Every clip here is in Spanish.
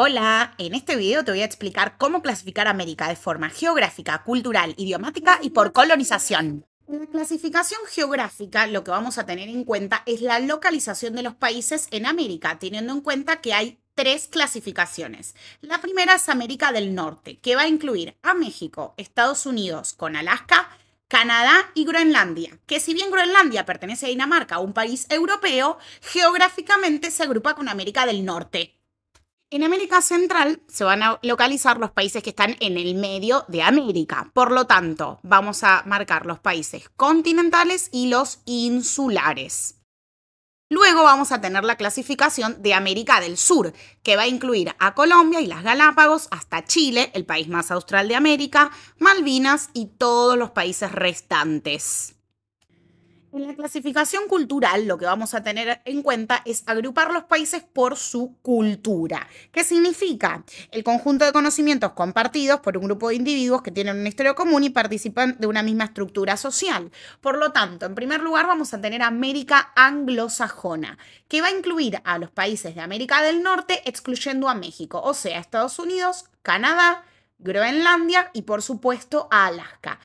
Hola, en este video te voy a explicar cómo clasificar América de forma geográfica, cultural, idiomática y por colonización. En la clasificación geográfica lo que vamos a tener en cuenta es la localización de los países en América, teniendo en cuenta que hay tres clasificaciones. La primera es América del Norte, que va a incluir a México, Estados Unidos con Alaska, Canadá y Groenlandia, que si bien Groenlandia pertenece a Dinamarca, un país europeo, geográficamente se agrupa con América del Norte. En América Central se van a localizar los países que están en el medio de América. Por lo tanto, vamos a marcar los países continentales y los insulares. Luego vamos a tener la clasificación de América del Sur, que va a incluir a Colombia y las Galápagos, hasta Chile, el país más austral de América, Malvinas y todos los países restantes. En la clasificación cultural lo que vamos a tener en cuenta es agrupar los países por su cultura. ¿Qué significa? El conjunto de conocimientos compartidos por un grupo de individuos que tienen una historia común y participan de una misma estructura social. Por lo tanto, en primer lugar vamos a tener América anglosajona, que va a incluir a los países de América del Norte excluyendo a México, o sea, Estados Unidos, Canadá, Groenlandia y por supuesto a Alaska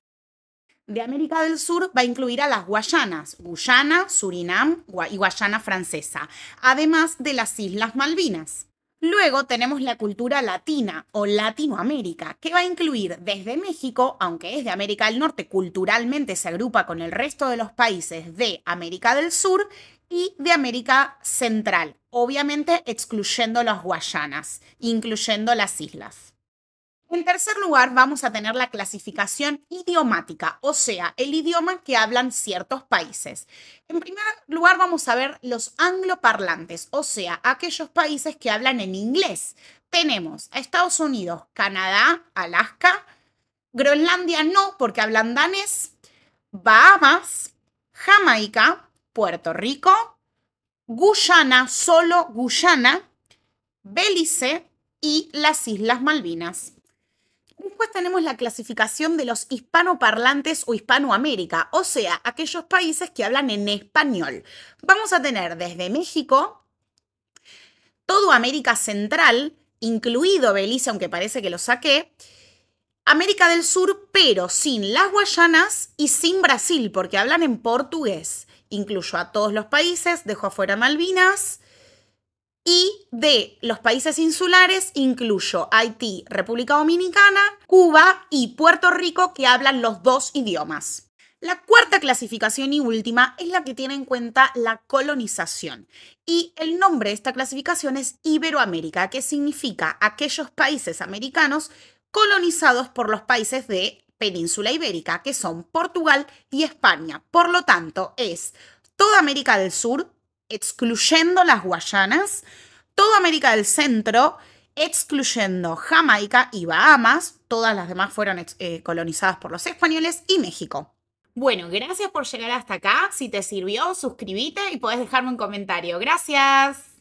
de América del Sur va a incluir a las Guayanas, Guyana, Surinam y Guayana Francesa, además de las Islas Malvinas. Luego tenemos la cultura latina o Latinoamérica, que va a incluir desde México, aunque es de América del Norte, culturalmente se agrupa con el resto de los países de América del Sur y de América Central, obviamente excluyendo las Guayanas, incluyendo las islas. En tercer lugar, vamos a tener la clasificación idiomática, o sea, el idioma que hablan ciertos países. En primer lugar, vamos a ver los angloparlantes, o sea, aquellos países que hablan en inglés. Tenemos a Estados Unidos, Canadá, Alaska, Groenlandia no, porque hablan danés, Bahamas, Jamaica, Puerto Rico, Guyana, solo Guyana, Belice y las Islas Malvinas. Después tenemos la clasificación de los hispanoparlantes o Hispanoamérica, o sea, aquellos países que hablan en español. Vamos a tener desde México, todo América Central, incluido Belice, aunque parece que lo saqué, América del Sur, pero sin las Guayanas y sin Brasil, porque hablan en portugués. Incluyo a todos los países, dejo afuera Malvinas, de los países insulares incluyo Haití, República Dominicana, Cuba y Puerto Rico que hablan los dos idiomas. La cuarta clasificación y última es la que tiene en cuenta la colonización. Y el nombre de esta clasificación es Iberoamérica, que significa aquellos países americanos colonizados por los países de península ibérica, que son Portugal y España. Por lo tanto, es toda América del Sur, excluyendo las Guayanas, toda América del Centro, excluyendo Jamaica y Bahamas, todas las demás fueron eh, colonizadas por los españoles, y México. Bueno, gracias por llegar hasta acá. Si te sirvió, suscríbete y podés dejarme un comentario. Gracias.